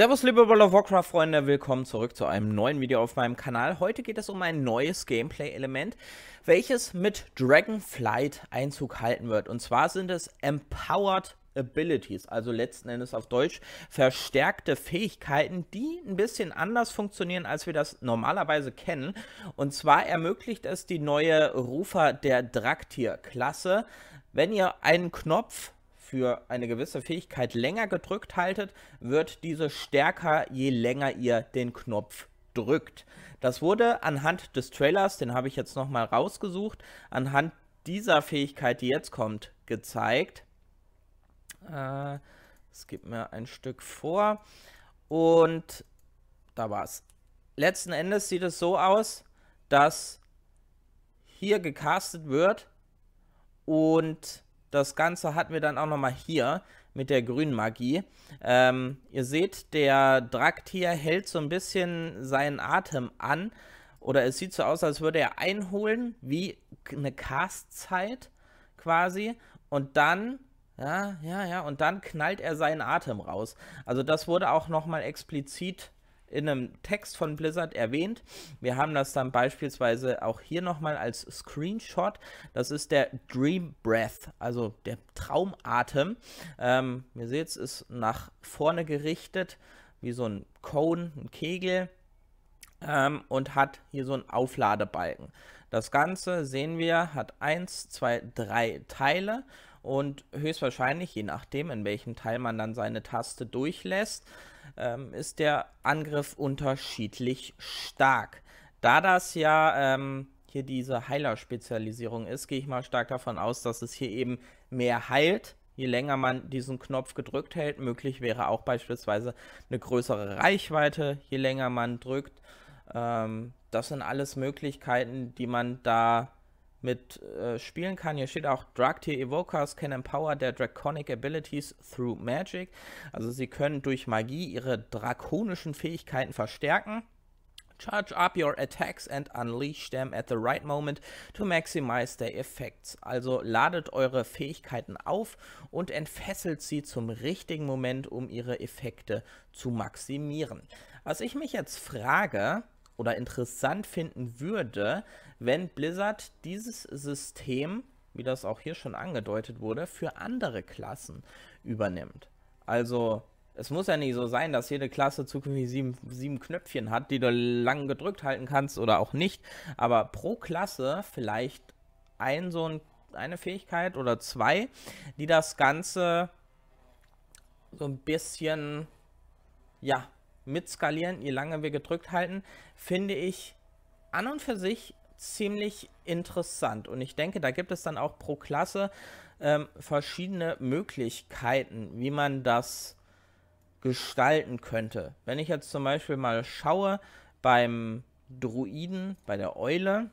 Servus liebe World of Warcraft Freunde, willkommen zurück zu einem neuen Video auf meinem Kanal. Heute geht es um ein neues Gameplay-Element, welches mit Dragonflight Einzug halten wird. Und zwar sind es Empowered Abilities, also letzten Endes auf Deutsch verstärkte Fähigkeiten, die ein bisschen anders funktionieren, als wir das normalerweise kennen. Und zwar ermöglicht es die neue Rufer der draktier klasse wenn ihr einen Knopf für eine gewisse Fähigkeit länger gedrückt haltet, wird diese stärker, je länger ihr den Knopf drückt. Das wurde anhand des Trailers, den habe ich jetzt nochmal rausgesucht, anhand dieser Fähigkeit, die jetzt kommt, gezeigt. Äh, es gibt mir ein Stück vor. Und da war es. Letzten Endes sieht es so aus, dass hier gecastet wird und das Ganze hatten wir dann auch nochmal hier mit der grünen Magie. Ähm, ihr seht, der Draktier hält so ein bisschen seinen Atem an. Oder es sieht so aus, als würde er einholen, wie eine Castzeit quasi. Und dann, ja, ja, ja, und dann knallt er seinen Atem raus. Also das wurde auch nochmal explizit in einem Text von Blizzard erwähnt. Wir haben das dann beispielsweise auch hier nochmal als Screenshot. Das ist der Dream Breath, also der Traumatem. Ähm, ihr seht, es ist nach vorne gerichtet, wie so ein Cone, ein Kegel. Ähm, und hat hier so einen Aufladebalken. Das Ganze sehen wir, hat 1, 2, 3 Teile und höchstwahrscheinlich, je nachdem, in welchem Teil man dann seine Taste durchlässt, ähm, ist der Angriff unterschiedlich stark. Da das ja ähm, hier diese Heiler-Spezialisierung ist, gehe ich mal stark davon aus, dass es hier eben mehr heilt. Je länger man diesen Knopf gedrückt hält, möglich wäre auch beispielsweise eine größere Reichweite, je länger man drückt. Ähm, das sind alles Möglichkeiten, die man da mit äh, spielen kann. Hier steht auch Drug Tier Evokers can empower their draconic abilities through magic. Also sie können durch Magie ihre drakonischen Fähigkeiten verstärken. Charge up your attacks and unleash them at the right moment to maximize their effects. Also ladet eure Fähigkeiten auf und entfesselt sie zum richtigen Moment, um ihre Effekte zu maximieren. Was ich mich jetzt frage, oder interessant finden würde, wenn Blizzard dieses System, wie das auch hier schon angedeutet wurde, für andere Klassen übernimmt. Also es muss ja nicht so sein, dass jede Klasse zukünftig sieben, sieben, Knöpfchen hat, die du lang gedrückt halten kannst oder auch nicht. Aber pro Klasse vielleicht ein, so ein, eine Fähigkeit oder zwei, die das Ganze so ein bisschen, ja, skalieren, je lange wir gedrückt halten, finde ich an und für sich ziemlich interessant. Und ich denke, da gibt es dann auch pro Klasse ähm, verschiedene Möglichkeiten, wie man das gestalten könnte. Wenn ich jetzt zum Beispiel mal schaue beim Druiden, bei der Eule,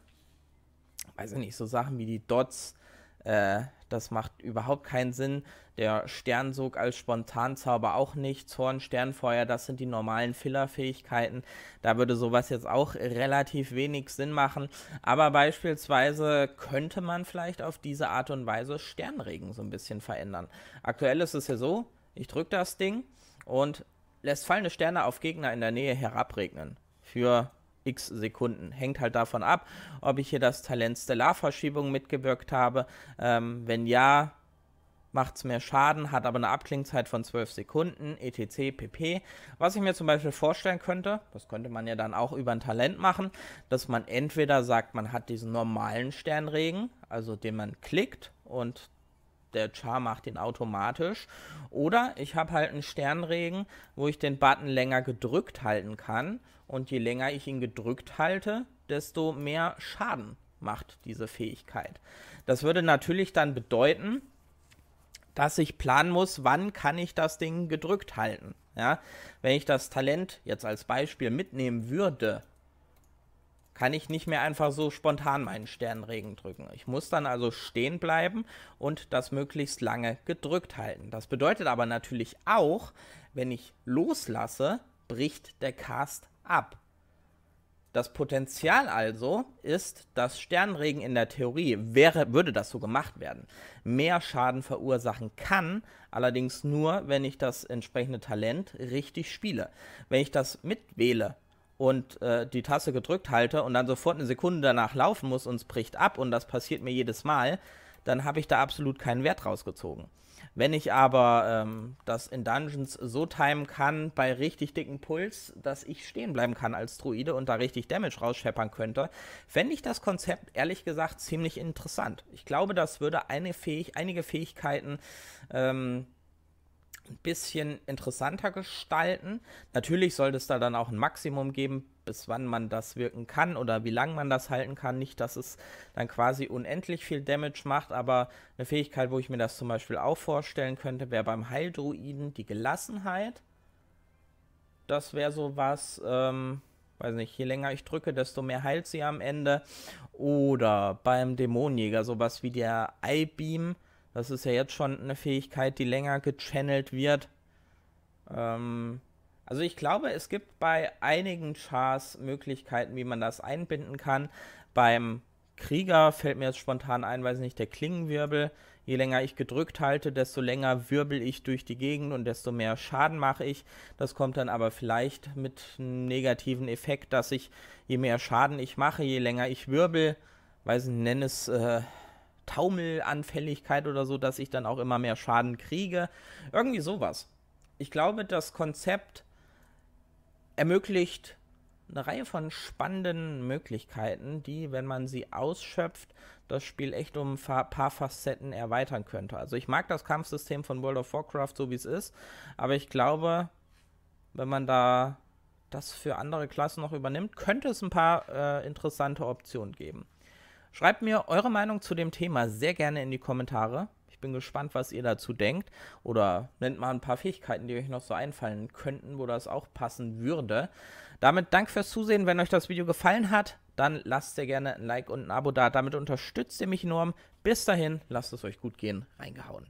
weiß ich nicht, so Sachen wie die Dots, äh, das macht überhaupt keinen Sinn. Der Sternsog als Spontanzauber auch nicht. Zorn, Sternfeuer, das sind die normalen Fillerfähigkeiten. Da würde sowas jetzt auch relativ wenig Sinn machen. Aber beispielsweise könnte man vielleicht auf diese Art und Weise Sternregen so ein bisschen verändern. Aktuell ist es ja so, ich drücke das Ding und lässt fallende Sterne auf Gegner in der Nähe herabregnen. Für x Sekunden. Hängt halt davon ab, ob ich hier das Talent Stellarverschiebung mitgewirkt habe. Ähm, wenn ja, macht es mehr Schaden, hat aber eine Abklingzeit von 12 Sekunden, etc. pp. Was ich mir zum Beispiel vorstellen könnte, das könnte man ja dann auch über ein Talent machen, dass man entweder sagt, man hat diesen normalen Sternregen, also den man klickt und der Char macht den automatisch. Oder ich habe halt einen Sternregen, wo ich den Button länger gedrückt halten kann. Und je länger ich ihn gedrückt halte, desto mehr Schaden macht diese Fähigkeit. Das würde natürlich dann bedeuten, dass ich planen muss, wann kann ich das Ding gedrückt halten. Ja? Wenn ich das Talent jetzt als Beispiel mitnehmen würde kann ich nicht mehr einfach so spontan meinen Sternregen drücken. Ich muss dann also stehen bleiben und das möglichst lange gedrückt halten. Das bedeutet aber natürlich auch, wenn ich loslasse, bricht der Cast ab. Das Potenzial also ist, dass Sternregen in der Theorie, wäre, würde das so gemacht werden, mehr Schaden verursachen kann, allerdings nur, wenn ich das entsprechende Talent richtig spiele. Wenn ich das mitwähle, und äh, die Tasse gedrückt halte und dann sofort eine Sekunde danach laufen muss und es bricht ab und das passiert mir jedes Mal, dann habe ich da absolut keinen Wert rausgezogen. Wenn ich aber ähm, das in Dungeons so timen kann, bei richtig dicken Puls, dass ich stehen bleiben kann als Druide und da richtig Damage rausscheppern könnte, fände ich das Konzept ehrlich gesagt ziemlich interessant. Ich glaube, das würde eine Fähig einige Fähigkeiten ähm, ein bisschen interessanter gestalten. Natürlich sollte es da dann auch ein Maximum geben, bis wann man das wirken kann oder wie lange man das halten kann. Nicht, dass es dann quasi unendlich viel Damage macht, aber eine Fähigkeit, wo ich mir das zum Beispiel auch vorstellen könnte, wäre beim Heildruiden die Gelassenheit. Das wäre so was, ähm, weiß nicht, je länger ich drücke, desto mehr heilt sie am Ende. Oder beim Dämonenjäger sowas wie der Eye-Beam das ist ja jetzt schon eine Fähigkeit, die länger gechannelt wird. Ähm, also ich glaube, es gibt bei einigen Chars Möglichkeiten, wie man das einbinden kann. Beim Krieger fällt mir jetzt spontan ein, weiß nicht, der Klingenwirbel. Je länger ich gedrückt halte, desto länger wirbel ich durch die Gegend und desto mehr Schaden mache ich. Das kommt dann aber vielleicht mit einem negativen Effekt, dass ich, je mehr Schaden ich mache, je länger ich wirbel, weiß nicht, nenne es äh, Taumelanfälligkeit oder so, dass ich dann auch immer mehr Schaden kriege. Irgendwie sowas. Ich glaube, das Konzept ermöglicht eine Reihe von spannenden Möglichkeiten, die, wenn man sie ausschöpft, das Spiel echt um ein paar Facetten erweitern könnte. Also ich mag das Kampfsystem von World of Warcraft so wie es ist, aber ich glaube, wenn man da das für andere Klassen noch übernimmt, könnte es ein paar äh, interessante Optionen geben. Schreibt mir eure Meinung zu dem Thema sehr gerne in die Kommentare. Ich bin gespannt, was ihr dazu denkt. Oder nennt mal ein paar Fähigkeiten, die euch noch so einfallen könnten, wo das auch passen würde. Damit danke fürs Zusehen. Wenn euch das Video gefallen hat, dann lasst sehr gerne ein Like und ein Abo da. Damit unterstützt ihr mich enorm. Bis dahin, lasst es euch gut gehen. Reingehauen.